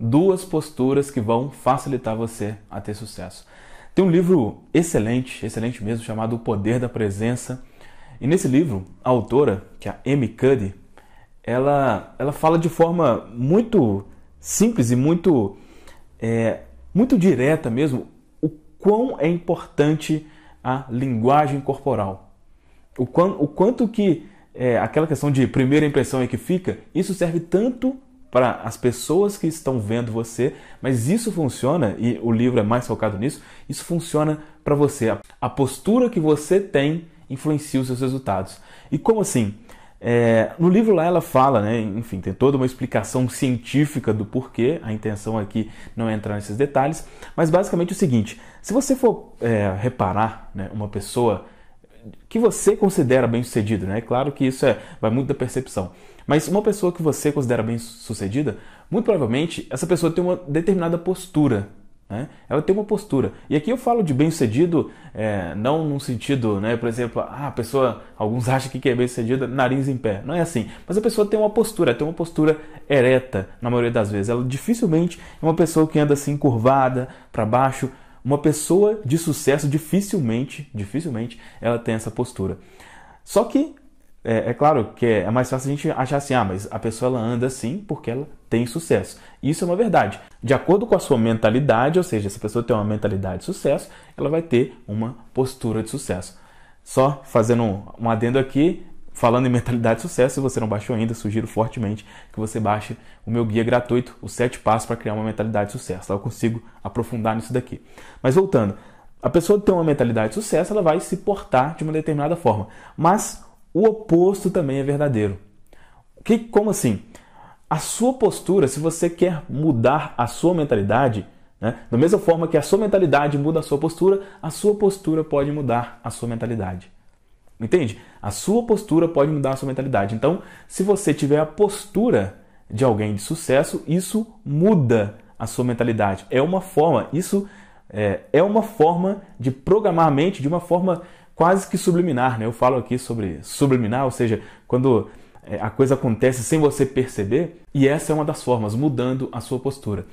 duas posturas que vão facilitar você a ter sucesso. Tem um livro excelente, excelente mesmo, chamado O Poder da Presença. E nesse livro, a autora, que é a Amy Cuddy, ela, ela fala de forma muito simples e muito, é, muito direta mesmo o quão é importante a linguagem corporal. O, quão, o quanto que é, aquela questão de primeira impressão é que fica, isso serve tanto para as pessoas que estão vendo você, mas isso funciona, e o livro é mais focado nisso, isso funciona para você. A postura que você tem influencia os seus resultados. E como assim? É, no livro lá ela fala, né, enfim, tem toda uma explicação científica do porquê, a intenção aqui não é entrar nesses detalhes, mas basicamente é o seguinte, se você for é, reparar né, uma pessoa que você considera bem-sucedido, né? Claro que isso é, vai muito da percepção. Mas uma pessoa que você considera bem-sucedida, muito provavelmente essa pessoa tem uma determinada postura, né? Ela tem uma postura. E aqui eu falo de bem-sucedido, é, não num sentido, né? Por exemplo, ah, a pessoa, alguns acham que é bem-sucedida, nariz em pé. Não é assim. Mas a pessoa tem uma postura, tem uma postura ereta, na maioria das vezes. Ela dificilmente é uma pessoa que anda assim, curvada, para baixo, uma pessoa de sucesso dificilmente, dificilmente, ela tem essa postura. Só que é, é, claro que é, é mais fácil a gente achar assim, ah, mas a pessoa ela anda assim porque ela tem sucesso. Isso é uma verdade. De acordo com a sua mentalidade, ou seja, se a pessoa tem uma mentalidade de sucesso, ela vai ter uma postura de sucesso. Só fazendo um, um adendo aqui, Falando em mentalidade de sucesso, se você não baixou ainda, sugiro fortemente que você baixe o meu guia gratuito, os 7 passos para criar uma mentalidade de sucesso. Lá eu consigo aprofundar nisso daqui. Mas voltando, a pessoa tem uma mentalidade de sucesso, ela vai se portar de uma determinada forma. Mas o oposto também é verdadeiro. Que, como assim? A sua postura, se você quer mudar a sua mentalidade, né? da mesma forma que a sua mentalidade muda a sua postura, a sua postura pode mudar a sua mentalidade. Entende? A sua postura pode mudar a sua mentalidade. Então, se você tiver a postura de alguém de sucesso, isso muda a sua mentalidade. É uma forma, isso é, é uma forma de programar a mente de uma forma quase que subliminar. Né? Eu falo aqui sobre subliminar, ou seja, quando é, a coisa acontece sem você perceber, e essa é uma das formas, mudando a sua postura.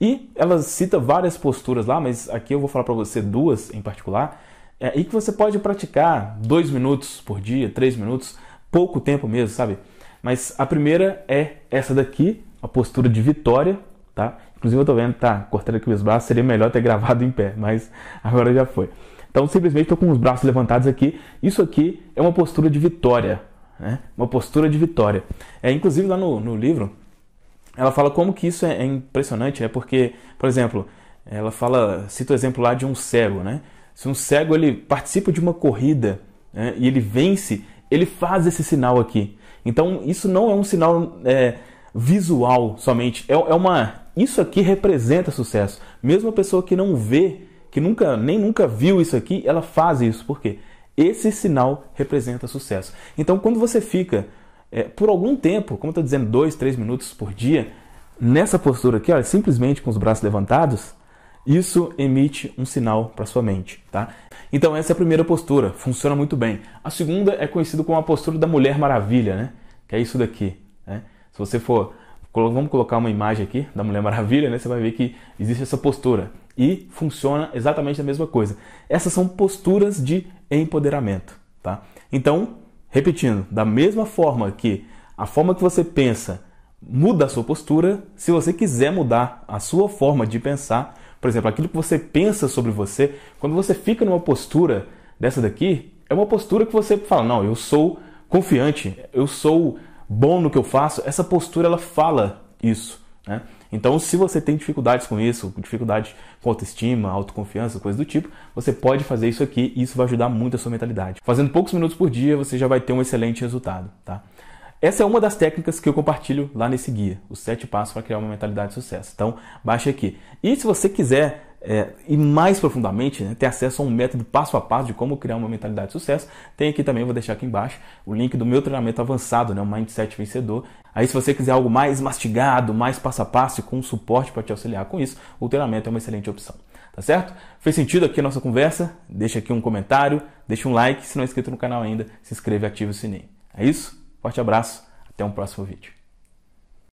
E ela cita várias posturas lá, mas aqui eu vou falar para você duas em particular é, e que você pode praticar dois minutos por dia, três minutos, pouco tempo mesmo, sabe? Mas a primeira é essa daqui, a postura de vitória, tá? Inclusive eu tô vendo, tá cortando aqui os braços, seria melhor ter gravado em pé, mas agora já foi. Então simplesmente estou com os braços levantados aqui. Isso aqui é uma postura de vitória, né? Uma postura de vitória. É inclusive lá no, no livro ela fala como que isso é, é impressionante, é porque, por exemplo, ela fala, cita o exemplo lá de um cego, né? Se um cego ele participa de uma corrida né, e ele vence, ele faz esse sinal aqui. Então isso não é um sinal é, visual somente, é, é uma isso aqui representa sucesso. Mesmo a pessoa que não vê, que nunca nem nunca viu isso aqui, ela faz isso porque esse sinal representa sucesso. Então quando você fica é, por algum tempo, como eu estou dizendo, dois, três minutos por dia, nessa postura aqui, olha, simplesmente com os braços levantados, isso emite um sinal para sua mente, tá? Então essa é a primeira postura, funciona muito bem. A segunda é conhecida como a postura da Mulher Maravilha, né? Que é isso daqui. Né? Se você for, vamos colocar uma imagem aqui da Mulher Maravilha, né? Você vai ver que existe essa postura e funciona exatamente a mesma coisa. Essas são posturas de empoderamento, tá? Então, repetindo, da mesma forma que a forma que você pensa muda a sua postura, se você quiser mudar a sua forma de pensar por exemplo, aquilo que você pensa sobre você, quando você fica numa postura dessa daqui, é uma postura que você fala: não, eu sou confiante, eu sou bom no que eu faço. Essa postura ela fala isso. Né? Então, se você tem dificuldades com isso, dificuldade com autoestima, autoconfiança, coisa do tipo, você pode fazer isso aqui e isso vai ajudar muito a sua mentalidade. Fazendo poucos minutos por dia, você já vai ter um excelente resultado, tá? Essa é uma das técnicas que eu compartilho lá nesse guia, os sete passos para criar uma mentalidade de sucesso. Então, baixe aqui. E se você quiser é, ir mais profundamente, né, ter acesso a um método passo a passo de como criar uma mentalidade de sucesso, tem aqui também, vou deixar aqui embaixo, o link do meu treinamento avançado, né, o Mindset Vencedor. Aí, se você quiser algo mais mastigado, mais passo a passo, e com suporte para te auxiliar com isso, o treinamento é uma excelente opção. Tá certo? Fez sentido aqui a nossa conversa? Deixa aqui um comentário, deixa um like. Se não é inscrito no canal ainda, se inscreve e ativa o sininho. É isso? Forte abraço, até um próximo vídeo.